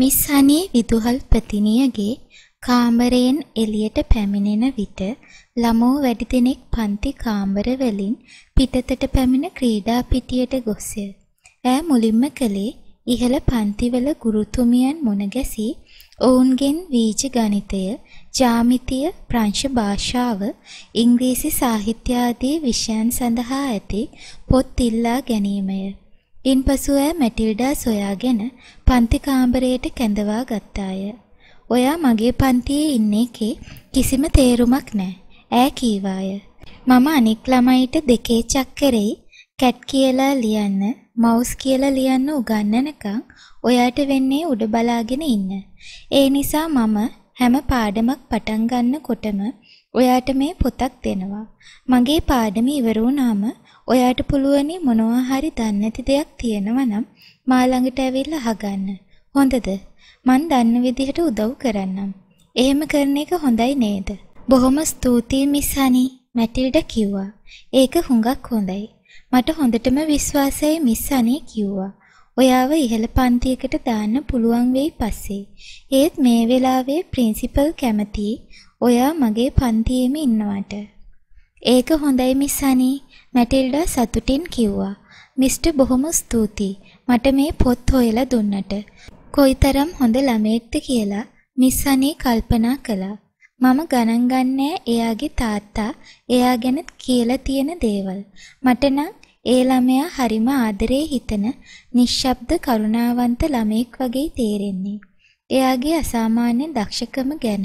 Miss හනී විදුහල්පතිනියගේ කාමරයෙන් එළියට පැමිණෙන විට ළමෝ වැඩි දෙනෙක් පන්ති කාමර වලින් පිටතට පැමිණ ක්‍රීඩා පිටියට ගොස්ය. ඈ මුලින්ම කලේ ඉහළ පන්තිවල ගුරුතුමියන් මුණගැසී ඔවුන්ගෙන් වීජ ගණිතය, ජ්‍යාමිතිය, ප්‍රංශ භාෂාව, ඉංග්‍රීසි සාහිත්‍ය ආදී විෂයන් සඳහා ඇති පොත් ඉල්ලා ගැනීමය. ඉන්පසු ඈ මැටිල්ඩා සොයාගෙන පන්ති කාමරයට කැඳවා ගත්තාය. ඔයා මගේ පන්තියේ ඉන්න එකේ කිසිම තේරුමක් නැහැ. ඈ කීවාය. මම අනෙක් ළමයිට දෙකේ චක්කරෙයි කැට් කියලා ලියන්න මවුස් කියලා ලියන්න උගන්වනකම් ඔයාට වෙන්නේ උඩ බලාගෙන ඉන්න. ඒ නිසා මම හැම පාඩමක් පටන් ගන්නකොටම ඔයාට මේ පොතක් දෙනවා. මගේ පාඩම ඉවර වුණාම ඔයාට පුළුවනි මොනවා හරි දන්නේ නැති දෙයක් තියෙනවා නම් මා ළඟට ඇවිල්ලා අහගන්න. හොඳද? මං දන්න විදිහට උදව් කරන්නම්. එහෙම කරන එක හොඳයි නේද? බොහොම ස්තුතියි මිස් හනි. මැටිල්ඩා කිව්වා. ඒක හුඟක් හොඳයි. මට හොඳටම විශ්වාසයි මිස් හනි කිව්වා. ඔයාව ඉහළ පන්තියකට දාන්න පුළුවන් වෙයි පස්සේ. ඒත් මේ වෙලාවේ ප්‍රින්සිපල් කැමති ඔයා මගේ පන්තියේම ඉන්නවට. ඒක හොඳයි මිස් හනි මැටිල්ඩා සතුටින් කිව්වා. "මිස්ටර් බොහොම ස්තුතියි. මට මේ පොත් හොයලා දුන්නට. කොයිතරම් හොඳ ළමයෙක්ද කියලා මිස් හනී කල්පනා කළා. මම ගණන් ගන්නෑ එයාගේ තාත්තා එයා ගැන කියලා තියෙන දේවල්. මට නම් ඒ ළමයා හරිම ආදරේ හිතන නිශ්ශබ්ද කරුණාවන්ත ළමෙක් වගේ තේරෙන්නේ. එයාගේ අසාමාන්‍ය දක්ෂකම ගැන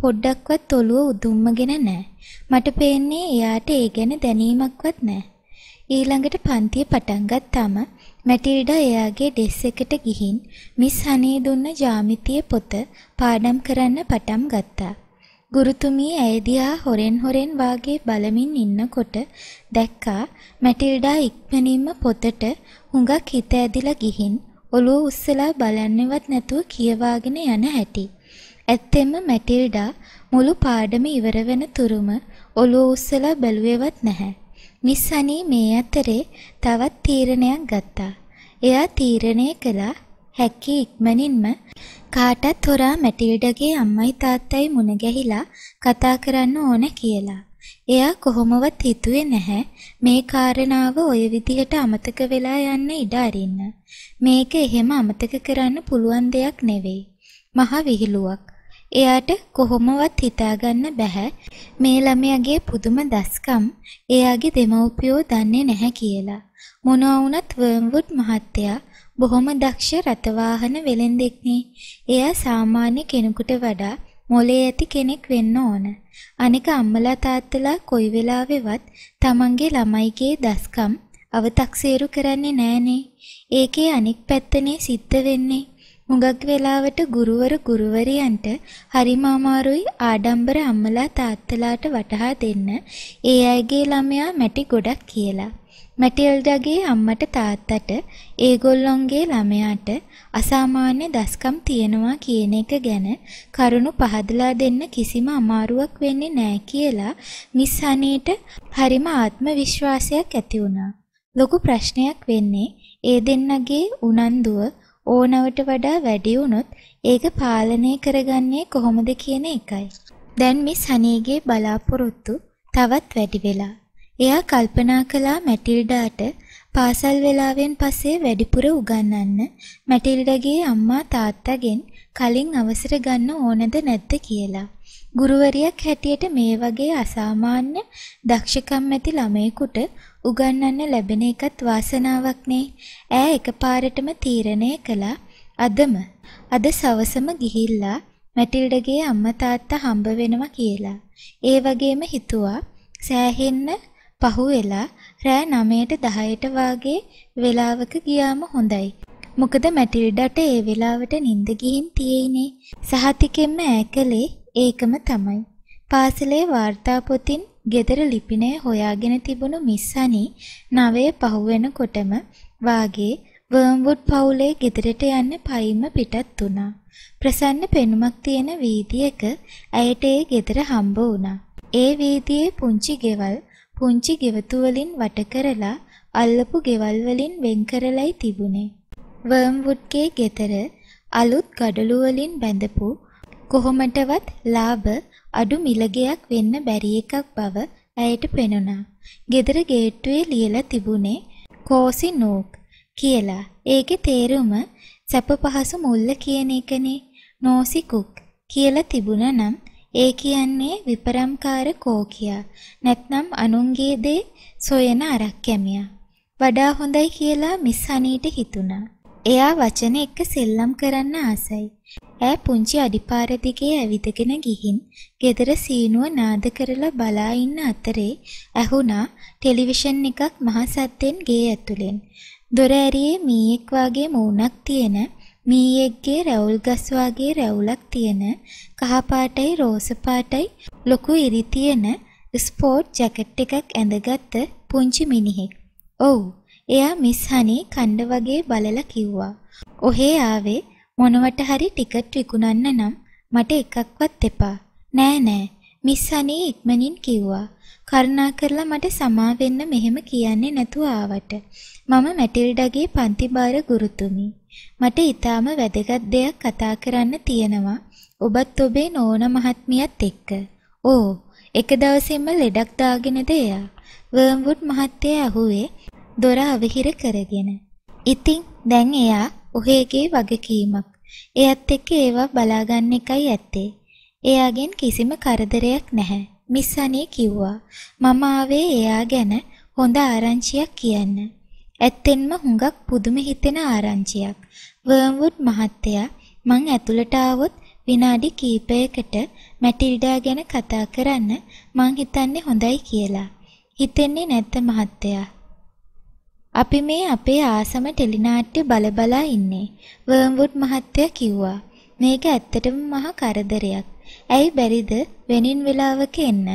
පොඩ්ඩක්වත් ඔළුව උදුම්මගෙන නෑ. මට පේන්නේ එයාට ඒ ගැන දැනීමක්වත් නෑ. ඊළඟට පන්තිය පටන් ගත්තාම මැටිල්ඩා එයාගේ ඩෙස් එකට ගිහින් මිස් හනේ දුන්න ජ්‍යාමිතිය පොත පාඩම් කරන්න පටන් ගත්තා. ගුරුතුමිය ඇය දිහා හොරෙන් හොරෙන් වාගේ බලමින් ඉන්නකොට දැක්කා මැටිල්ඩා ඉක්මනින්ම පොතට හුඟක් හිත ඇදිලා ගිහින් ඔළුව උස්සලා බලන්නෙවත් නැතුව කියවාගෙන යන හැටි. ඇත්තෙන්ම මැටිල්ඩා මුළු පාඩම ඉවර වෙන තුරුම ඔළුව උස්සලා බැලුවේවත් නැහැ. මිස් හනී මේ අතරේ තවත් තීරණයක් ගත්තා. එයා තීරණය කළා හැකි ඉක්මනින්ම කාටත් හොරා මැටිල්ඩගේ අම්මයි තාත්තයි මුණ ගැහිලා කතා කරන්න ඕන කියලා. එයා කොහොමවත් හිතුවේ නැහැ මේ කාරණාව ওই විදිහට අමතක වෙලා යන්න ඉඩ අරින්න. මේක එහෙම අමතක කරන්න පුළුවන් දෙයක් නෙවෙයි. මහා විහිළුවක්. එයාට කොහොමවත් හිතාගන්න බැහැ මේ ළමයාගේ පුදුම දස්කම් එයාගේ දෙමව්පියෝ දන්නේ නැහැ කියලා. මොනවා වුණත් වර්ම්වුඩ් මහත්තයා බොහොම දක්ෂ රථ වාහන වෙළෙන්දෙක්නේ. එයා සාමාන්‍ය කෙනෙකුට වඩා මොලේ ඇති කෙනෙක් වෙන්න ඕන. අනික අම්මලා තාත්තලා කොයි වෙලාවෙවත් තමන්ගේ ළමයිගේ දස්කම් අව탁සේරු කරන්නේ නෑනේ. ඒකේ අනික් පැත්තනේ සිද්ධ වෙන්නේ. මුගක් වෙලාවට ගුරුවරු ගුරුවරියන්ට හරිම අමාරුයි ආඩම්බර අම්මලා තාත්තලාට වටහා දෙන්න ඒ අයගේ ළමයා මැටි ගොඩක් කියලා. මැටිල්ඩාගේ අම්මට තාත්තට ඒගොල්ලොන්ගේ ළමයාට අසාමාන්‍ය දස්කම් තියෙනවා කියන එක ගැන කරුණු පහදලා දෙන්න කිසිම අමාරුවක් වෙන්නේ නැහැ කියලා මිස් හනීට හරිම ආත්ම විශ්වාසයක් ඇති වුණා. ලොකු ප්‍රශ්නයක් වෙන්නේ ඒ දෙන්නගේ උනන්දුව ඕනවට වඩා වැඩි වුණොත් ඒක පාලනය කරගන්නේ කොහොමද කියන එකයි. දැන් මිස් හනීගේ බලාපොරොත්තු තවත් වැඩි වෙලා එයා කල්පනා කළා මැටිල්ඩාට පාසල් වෙලාවෙන් පස්සේ වැඩිපුර උගන්වන්න මැටිල්ඩාගේ අම්මා තාත්තාගෙන් කලින් අවසර ගන්න ඕනද නැද්ද කියලා. ගුරුවරියක් හැටියට මේ වගේ අසාමාන්‍ය දක්ෂකම් ඇති ළමයෙකුට උගන්වන්න ලැබෙන එකත් වාසනාවක් නේ. ඈ එකපාරටම තීරණය කළා අදම අද සවසම ගිහිල්ලා මැටිල්ඩගේ අම්මා තාත්තා හම්බ වෙනවා කියලා. ඒ වගේම හිතුවා සෑහෙන්න පහුවෙලා රෑ 9ට 10ට වාගේ වෙලාවක ගියාම හොඳයි. මොකද මැටිල්ඩාට ඒ වෙලාවට නිින්ද ගිහින් තියෙයිනේ. සහතිකෙන්ම ඈකලේ ඒකම තමයි. පාසලේ වාර්තාපොතින් ගෙදර ලිපිනය හොයාගෙන තිබුණු මිස් හනි නවය පහුවෙනකොටම වාගේ වර්ම්වුඩ් පවුලේ ගෙදරට යන්න පයින්ම පිටත් වුණා. ප්‍රසන්න පෙනුමක් තියෙන වීදියක ඇයට ඒ ගෙදර හම්බ වුණා. ඒ වීදියේ පුංචි ගෙවල් පුංචි ගෙවතු වලින් වට කරලා අල්ලපු ගෙවල් වලින් වෙන් කරලයි තිබුණේ. වර්ම්වුඩ්ගේ ගෙදර අලුත් ගඩොළු වලින් බැඳපු කොහොමටවත් ලාභ අඩු මිලගයක් වෙන්න බැරි එකක් බව ඇයට පෙනුණා. ගෙදර ගේට්ටුවේ ලියලා තිබුණේ කෝසි නෝක් කියලා. ඒකේ තේරුම සැප පහසු මුල්ල කියන එකනේ. නෝසි කුක් කියලා තිබුණා නම් ඒ කියන්නේ විපරම්කාර කෝකියා. නැත්නම් අනුන්ගේ දේ සොයන අරක්කැමියා. වඩා හොඳයි කියලා මිස් හනීට හිතුණා. එයා වචන එක්ක සෙල්ලම් කරන්න ආසයි. ඈ පුංචි අඩිපාර දිගේ ඇවිදගෙන ගිහින් ගෙදර සීනුව නාද කරලා බලා ඉන්න අතරේ ඇහුණා ටෙලිවිෂන් එකක් මහ සද්දෙන් ගේ ඇතුලෙන්. දොර ඇරියේ මීයෙක් වාගේ මූණක් තියෙන මීයෙක්ගේ රැවුල් ගස් වාගේ රැවුලක් තියෙන කහ පාටයි රෝස පාටයි ලොකු ඉරි තියෙන ස්පෝට් ජැකට් එකක් ඇඳගත්ත පුංචි මිනිහෙක්. ඔව්, එයා මිස් හනි කණ්ඩ වගේ බලලා කිව්වා. "ඔහේ ආවේ මොනවට හරි ටිකට් විකුණන්න නම් මට එකක්වත් එපා." "නෑ නෑ." මිස් හනි ඉක්මනින් කිව්වා. "කරුණාකරලා මට සමා මෙහෙම කියන්නේ නැතුව ආවට. මම මැටිල්ඩාගේ පන්ති භාර ගුරුතුමී." මට ඊටාම වැදගත් දෙයක් කතා කරන්න තියෙනවා. ඔබත් ඔබේ නෝන මහත්මියත් එක්ක. ඕ, එක දවසින්ම ලෙඩක් දාගෙනද එයා. වර්ම්වුඩ් මහත්තයා ඇහුවේ දොර අවහිර කරගෙන. ඉතින් දැන් එයා ඔහේගේ වගකීමක්. එයත් එක්ක ඒවා බලාගන්න එකයි ඇත්තේ. එයාගෙන් කිසිම කරදරයක් නැහැ. මිස් අනේ කිව්වා. මම ආවේ එයා ගැන හොඳ ආරංචියක් කියන්න. ඇත්තෙන්ම හුඟක් පුදුම හිතෙන ආරංචියක්. වර්ම්වුඩ් මහත්තයා මං ඇතුළට ආවොත් විනාඩි කීපයකට මැටිල්ඩා ගැන කතා කරන්න මං හිතන්නේ හොඳයි කියලා. හිතෙන්නේ නැත්ද මහත්තයා? අපි මේ අපේ ආසම ටෙලිනාට්‍ය බලබලා ඉන්නේ. වර්ම්වුඩ් මහත්තයා කිව්වා. මේක ඇත්තටම මහා කරදරයක්. ඇයි බැරිද වෙනින් වෙලාවක එන්න?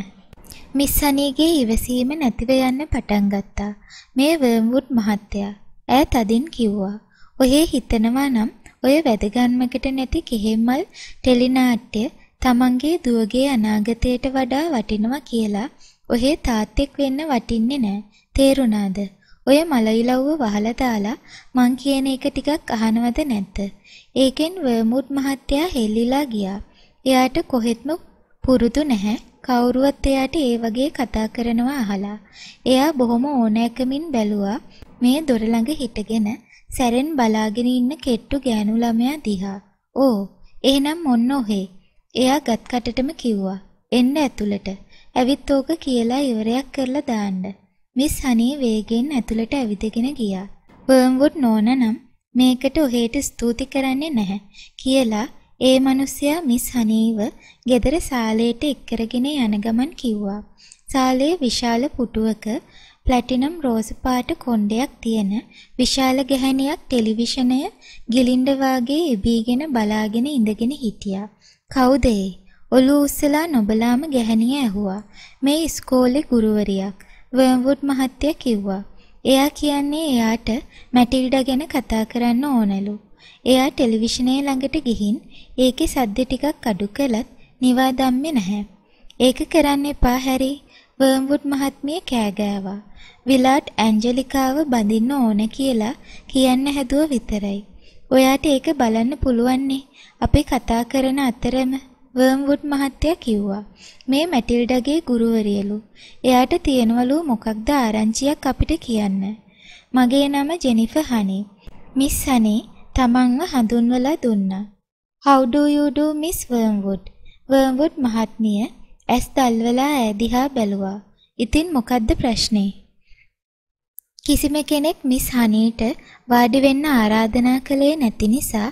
මිස් හනීගේ ඉවසීම නැතිව යන්න පටන් ගත්තා. මේ වර්ම්වුඩ් මහත්තයා ඈ තදින් කිව්වා. ඔහේ හිතනවා නම් ඔය වැදගත්මකට නැති කිහිම්මල් ටෙලිනාට්‍ය තමන්ගේ දුවගේ අනාගතයට වඩා වටිනවා කියලා ඔහේ තාත්තෙක් වෙන්න වටින්නේ නෑ. තේරුණාද? ඔය මලයිලව්ව වහලා දාලා මං කියන එක ටිකක් අහනවද නැද්ද? ඒකෙන් වර්මුඩ් මහත්තයා හෙල්ලිලා ගියා. එයාට කොහෙත්ම පුරුදු නැහැ කවුරුවත් එයාට ඒ වගේ කතා කරනවා අහලා. එයා බොහොම ඕනෑකමින් බැලුවා මේ දොර ළඟ හිටගෙන සැරෙන් බලාගෙන ඉන්න කෙට්ටු ගෑනු ළමයා දිහා. "ඕ, එහෙනම් ඔන්න ඔහේ." එයා ගත් කටටම කිව්වා. "එන්න ඇතුළට. ඇවිත් ඕක කියලා ඉවරයක් කරලා දාන්න." මිස් හනී වේගෙන් ඇතුළට ඇවිදගෙන ගියා. බර්න්වුඩ් නෝනා නම් මේකට ඔහෙට ස්තුති කරන්නේ නැහැ කියලා ඒ මිනිසයා මිස් හනීව ගෙදර සාලේට එක්කරගෙන යන ගමන් කිව්වා. සාලේ විශාල පුටුවක ප්ලැටිනම් රෝස පාට කොණ්ඩයක් තියෙන විශාල ගැහැණියක් ටෙලිවිෂනය ගිලින්ඩ වාගේ එබීගෙන බලාගෙන ඉඳගෙන හිටියා. කවුද ඒ? ඔලුව උස්සලා නොබලාම ගැහැණිය ඇහුවා. මේ ඉස්කෝලේ ගුරුවරියක්. වර්ම්වුඩ් මහත්තයා කිව්වා. එයා කියන්නේ එයාට මැටිල්ඩා ගැන කතා කරන්න ඕනලු. එයා ටෙලිවිෂනය ළඟට ගිහින් ඒකේ සද්ද ටිකක් අඩු කළත් නිවා දම්මේ නැහැ. ඒක කරන්න එපා හැරි. වර්ම්වුඩ් මහත්මිය කෑ ගෑවා. විලාට් ඇන්ජලිකාව බඳින්න ඕන කියලා කියන්න හැදුව විතරයි. ඔයාට ඒක බලන්න පුළුවන්නේ. අපි කතා කරන අතරම වර්ම්වුඩ් මහත්තයා කිව්වා. මේ මැටිල්ඩාගේ ගුරුවරියලු. එයාට තියෙනවලු මොකක්ද ආරංචියක් අපිට කියන්න. මගේ නම ජෙනිෆර් හනි. මිස් හනි තමන්ව හඳුන්වලා දුන්නා. How do you do Miss Wormwood? වර්ම්වුඩ් මහත්මිය ඇස් දල්වලා ඇදිහා බැලුවා. ඉතින් මොකද්ද ප්‍රශ්නේ? කිසිම කෙනෙක් මිස් හනීට වාඩි වෙන්න ආරාධනා කළේ නැති නිසා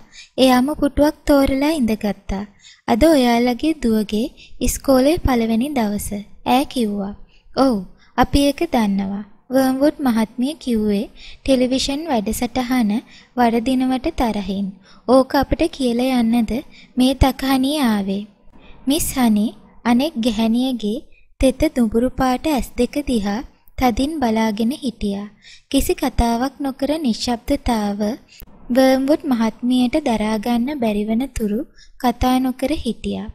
එයාම පුටුවක් තෝරලා ඉඳගත්තා. අද ඔයාලගේ දුවගේ ඉස්කෝලේ පළවෙනි දවස. ඈ කිව්වා. "ඔව්, අපි ඒක දන්නවා. වර්ම්වුඩ් මහත්මිය කිව්වේ ටෙලිවිෂන් වැඩසටහන වරදිනවට තරහින්. ඕක අපට කියලා යන්නද මේ තකහණී ආවේ. මිස් හනි අනෙක් ගැහණියගේ තෙත දුඹුරු පාට ඇස් දෙක දිහා තදින් බලාගෙන හිටියා. කිසි කතාවක් නොකර නිශ්ශබ්දතාව වර්ම්වුඩ් මහත්මියට දරාගන්න බැරිවන තුරු කතා නොකර හිටියා.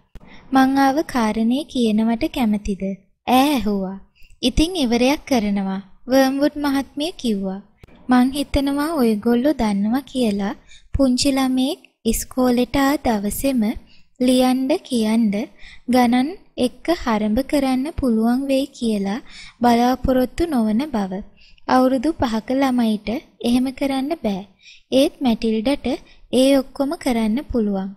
මං ආව කාරණේ කියනවට කැමතිද? ඈ ඇහුවා. ඉතින් ඉවරයක් කරනවා. වර්ම්වුඩ් මහත්මිය කිව්වා. මං හිතනවා ඔයගොල්ලෝ දන්නවා කියලා පුංචි ළමෙක් ඉස්කෝලේට ආ දවසේම ලියන්න කියන්න ගණන් එක්ක හරඹ කරන්න පුළුවන් වෙයි කියලා බලාපොරොත්තු නොවන බව. අවුරුදු 5ක ළමයිට එහෙම කරන්න බෑ. ඒත් මැටිල්ඩට ඒ ඔක්කොම කරන්න පුළුවන්.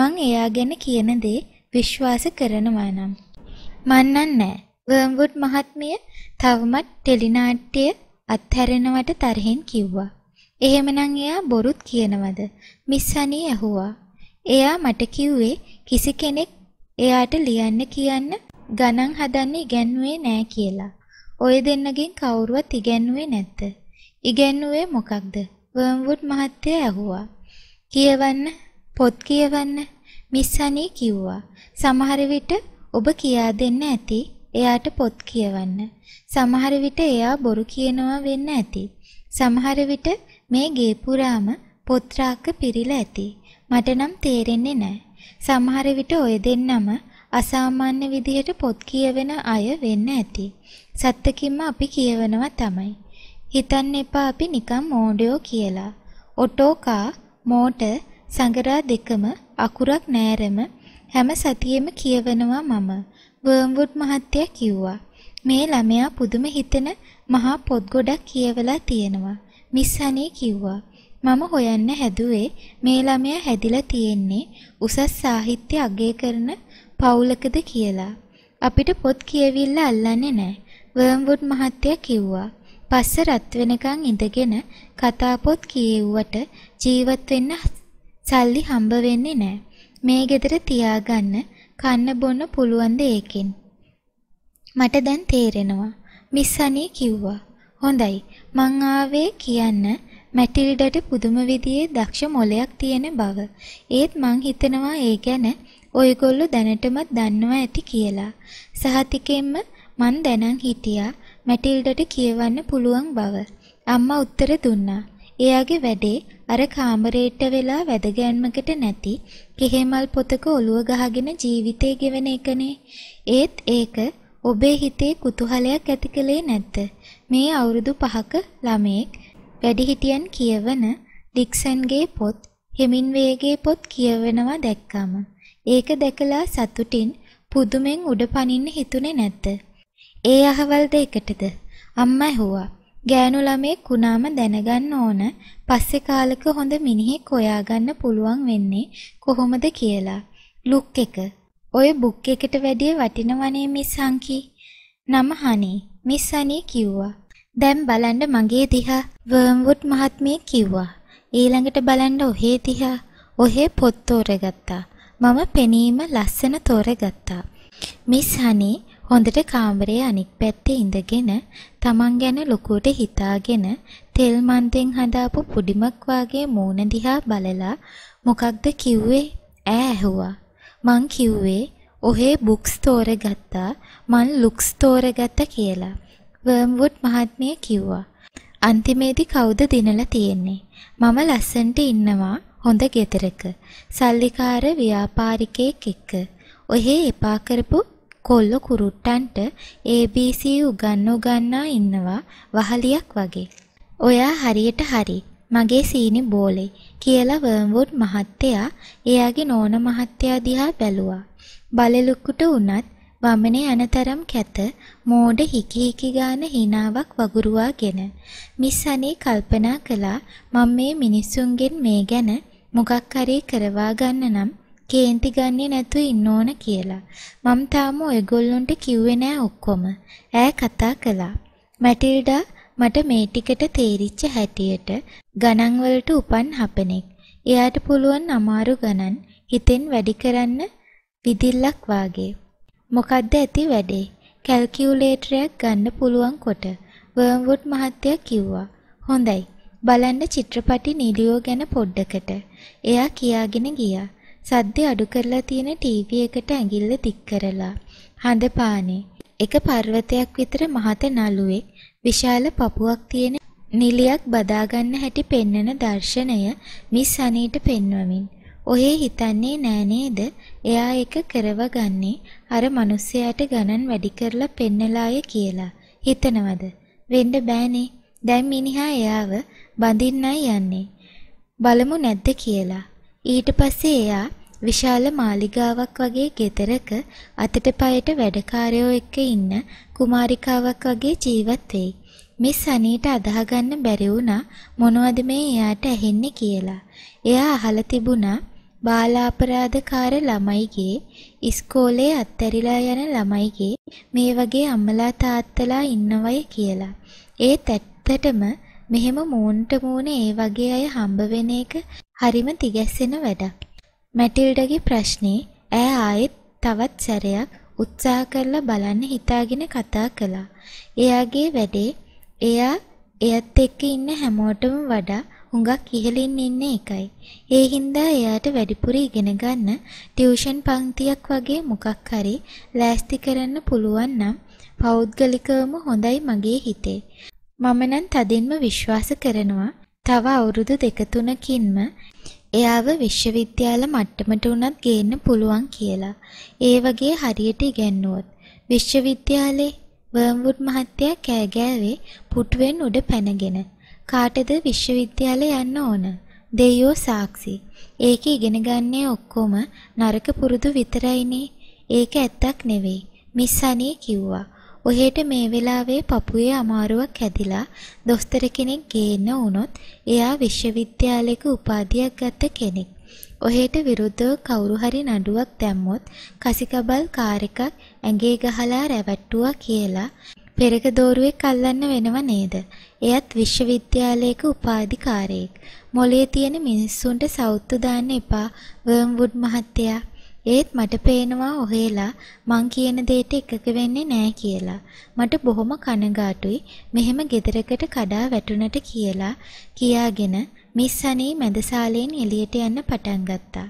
මං එයා ගැන කියන දේ විශ්වාස කරනවා නම්. මන්නන් නෑ. වර්ම්වුඩ් මහත්මිය තවමත් ටෙලිනාට්‍ය අත්හැරෙනවට තරහෙන් කිව්වා. එහෙමනම් එයා බොරුත් කියනවද? මිස් හනී ඇහුවා. එයා මට කිව්වේ කිසි කෙනෙක් එයාට ලියන්න කියන්න ගණන් හදන්න ඉගැන්නුවේ නෑ කියලා. ඔය දෙන්නගෙන් කවුරුවත් ඉගැන්නුවේ නැද්ද? ඉගැන්නුවේ මොකක්ද? වර්ම්වුඩ් මහත්තයා ඇහුවා. කියවන්න, පොත් කියවන්න මිස් හනී කිව්වා. සමහර විට ඔබ කියා දෙන්න ඇති එයාට පොත් කියවන්න. සමහර විට එයා බොරු කියනවා වෙන්න ඇති. සමහර විට මේ ගේ පුරාම පොත් රාක්ක පිරීලා ඇති. මට නම් තේරෙන්නේ නැහැ. සමහර විට ඔය දෙන්නම අසාමාන්‍ය විදිහට පොත් කියවෙන අය වෙන්න ඇති. සත්‍යකින්ම අපි කියවනවා තමයි. හිතන්න එපා අපි නිකම් ඕඩියෝ කියලා. ඔටෝ කා මෝටර් සඟරා දෙකම අකුරක් නෑරම හැම සතියෙම කියවනවා මම. වර්ම්වුඩ් මහත්තයා කිව්වා. මේ ළමයා පුදුම හිතෙන මහා පොත් ගොඩක් කියවලා තියෙනවා. මිස් හනේ කිව්වා. මම හොයන්න හැදුවේ මේ ළමයා හැදිලා තියෙන්නේ උසස් සාහිත්‍ය අගය කරන පවුලකද කියලා. අපිට පොත් කියවිල්ල අල්ලන්නේ නැහැ. වර්ම්වුඩ් මහත්තයා කිව්වා. පස්ස රත් වෙනකන් ඉඳගෙන කතාපොත් කියෙව්වට ජීවත් වෙන්න සල්ලි හම්බ වෙන්නේ නැහැ. මේ ගෙදර තියාගන්න කන්න බොන්න පුළුවන්ද ඒකෙන්? මට දැන් තේරෙනවා. මිස් අනී කිව්වා. හොඳයි. මං ආවේ කියන්න මැටිල්ඩට පුදුම විදිහේ දක්ෂ මොලයක් තියෙන බව. ඒත් මං හිතනවා ඒ ගැන ඔයගොල්ලෝ දැනටමත් දන්නවා ඇති කියලා. සහතිකෙන්ම මං දැනන් හිටියා මැටිල්ඩට කියවන්න පුළුවන් බව. අම්මා උත්තර දුන්නා. එයාගේ වැඩේ අර කාමරේට වෙලා වැදගැන්මකට නැති කෙහෙමල් පොතක ඔළුව ගහගෙන ජීවිතේ ගෙවන එකනේ. ඒත් ඒක ඔබේ හිතේ කුතුහලයක් ඇති කළේ නැද්ද? මේ අවුරුදු 5ක ළමෙක් වැඩිහිටියන් කියවන ඩික්සන්ගේ පොත්, හෙමින්වේගේ පොත් කියවනවා දැක්කම. ඒක දැකලා සතුටින් පුදුමෙන් උඩ පනින්න හිතුනේ නැද්ද? ඒ අහවල් දෙකටද අම්මා ඇහුවා ගෑනු ළමෙක් වුණාම දැනගන්න ඕන පස්සේ කාලෙක හොඳ මිනිහෙක් හොයාගන්න පුළුවන් වෙන්නේ කොහොමද කියලා. ලුක් එක. ඔය බුක් එකට වැඩිය වටිනවනේ මිස් හංකි. නම හනි. මිස් හනි කිව්වා. දැන් බලන්න මගේ දිහා වර්ම්වුඩ් මහත්මිය කිව්වා. ඊළඟට බලන්න ඔහේ දිහා. ඔහේ පොත් තෝරගත්තා. මම පෙනීම ලස්සන තෝරගත්තා. මිස් හනි හොඳට කාමරයේ අනික් පැත්තේ ඉඳගෙන තමන් ගැන ලොකුවට හිතාගෙන තෙල් මන්තෙන් හදාපු පුඩිමක් වාගේ මූණ දිහා බලලා මොකක්ද කිව්වේ ඈ ඇහුවා මං කිව්වේ ඔහේ බුක්ස් තෝරගත්තා මං ලුක්ස් තෝරගත්ත කියලා වර්ම්වුඩ් මහත්මිය කිව්වා අන්තිමේදී කවුද දිනලා තියෙන්නේ මම ලස්සන්ට ඉන්නවා හොඳ ගෙදරක සල්ලිකාර ව්‍යාපාරිකයෙක් එක්ක ඔහේ එපා කරපු කොල්ල කුරුට්ටන්ට ABC උගන්න උගන්නා ඉන්නවා වහලියක් වගේ. ඔයා හරියට හරි මගේ සීනි බෝලේ කියලා වර්ම්වුඩ් මහත්තයා එයාගේ නෝන මහත්තයා දිහා බැලුවා. බලලුකුට උනත් වමනේ අනතරම් කැත මෝඩ හිකි හිකි ගාන හිනාවක් වගුරුවාගෙන මිස් අනේ කල්පනා කළා මම මේ මිනිස්සුන්ගෙන් මේ ගැන මොකක් හරි කරවා ගන්න නම් කේන්ති ගන්නේ නැතුව ඉන්න ඕන කියලා. මම තාම ඔයගොල්ලොන්ට කිව්වේ නෑ ඔක්කොම. ඈ කතා කළා. මැටිල්ඩා මට මේ ටිකට තේරිච්ච හැටියට ගණන් වලට උපන් හපනෙක්. එයාට පුළුවන් අමාරු ගණන් හිතෙන් වැඩි කරන්න විදිල්ලක් වාගේ. මොකද්ද ඇති වැඩේ? කැල්කියුලේටරයක් ගන්න පුළුවන් කොට. වර්ම්වුඩ් මහත්තයා කිව්වා. හොඳයි. බලන්න චිත්‍රපටි නිලියෝ ගැන පොඩ්ඩකට. එයා කියාගෙන ගියා. සද්දේ අඩු කරලා තියෙන ටීවී එකට ඇඟිල්ල දික් කරලා හඳ පානේ එක පර්වතයක් විතර මහත නළුවෙක් විශාල පපුවක් තියෙන නිලියක් බදාගන්න හැටි පෙන්වන දර්ශනය මිස් හනීට පෙන්වමින් ඔහේ හිතන්නේ නෑ නේද එයා එක කරවගන්නේ අර මිනිස්සයාට ගණන් වැඩි කරලා පෙන්නලාය කියලා හිතනවද වෙන්න බෑනේ දැන් මිනිහා එයාව බඳින්නයි යන්නේ බලමු නැද්ද කියලා ඊට පස්සේ එයා විශාල මාලිගාවක් වගේ ගෙදරක අතට පයට වැඩකාරයෝ එක්ක ඉන්න කුමාරිකාවක් වගේ ජීවත් වෙයි. මේ සනීට අදාහගන්න බැරි වුණා මොනවද මේ එයාට ඇහෙන්නේ කියලා. එයා අහලා තිබුණා බාලාපරාධකාර ළමයිගේ ඉස්කෝලේ අත්තරිලා යන ළමයිගේ මේ වගේ අම්මලා තාත්තලා ඉන්නවය කියලා. ඒත් ඇත්තටම මෙහෙම මූන්ට මූණ ඒ වගේ අය හම්බ වෙන එක හරිම තිගැස්සෙන වැඩක්. මැටිල්ඩගේ ප්‍රශ්නේ ඈ ආයෙත් තවත් සැරයක් උත්සාහ කරලා බලන්න හිතාගෙන කතා කළා. එයාගේ වැඩේ එයා එයත් එක්ක ඉන්න හැමෝටම වඩා හුඟක් ඉහළින් ඉන්න එකයි. ඒ හින්දා එයාට වැඩිපුර ඉගෙන ගන්න ටියුෂන් පන්තියක් වගේ මොකක් හරි ලෑස්ති කරන්න පුළුවන් නම් පෞද්ගලිකවම හොඳයි මගේ හිතේ. මම නම් තදින්ම විශ්වාස කරනවා තව අවුරුදු දෙක තුනකින්ම එයාව විශ්වවිද්‍යාල මට්ටමට උනත් ගේන්න පුළුවන් කියලා. ඒ වගේ හරියට ඉගැන්නුවොත්. විශ්වවිද්‍යාලේ වර්ම්වුඩ් මහත්තයා කෑ ගෑවේ පුටුවෙන් උඩ පැනගෙන. කාටද විශ්වවිද්‍යාලේ යන්න ඕන? දෙයෝ සාක්ෂි. ඒක ඉගෙන ගන්නේ ඔක්කොම නරක පුරුදු විතරයිනේ. ඒක ඇත්තක් නෙවෙයි. මිස් හනේ කිව්වා. ඔහෙට මේ වෙලාවේ පපුවේ අමාරුවක් ඇදිලා දොස්තර කෙනෙක් ගේන්න වුණොත් එයා විශ්වවිද්‍යාලයක උපාධියක් ගත්ත කෙනෙක්. ඔහෙට විරුද්ධව කවුරු හරි නඩුවක් දැම්මොත් කසිකබල් කාර් එකක් ඇඟේ ගහලා රැවට්ටුවා කියලා පෙරක දෝරුවෙක් අල්ලන්න වෙනව නේද? එයත් විශ්වවිද්‍යාලයක උපාධිකාරයෙක්. මොලේ තියෙන මිනිස්සුන්ට සවුත්තු දාන්න එපා වර්ම්වුඩ් මහත්තයා. ඒත් මට පේනවා ඔහේලා මං කියන දෙයට එකක වෙන්නේ නෑ කියලා. මට බොහොම කනගාටුයි මෙහෙම ගෙදරකට කඩා වැටුණට කියලා කියාගෙන මිස් හනී මැදසාලයෙන් එළියට යන්න පටන් ගත්තා.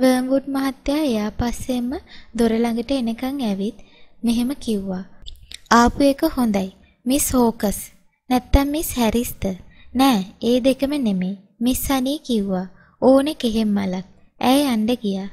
වර්ම්වුඩ් මහත්තයා එයා පස්සෙන්ම දොර ළඟට එනකන් ඇවිත් මෙහෙම කිව්වා. ආපු එක හොඳයි. Miss Hawkes. නැත්තම් මිස් හැරිස්ද? නෑ, ඒ දෙකම නෙමෙයි. මිස් හනී කිව්වා. ඕනේ කෙහෙම්මලක්. ඇය යන්න ගියා.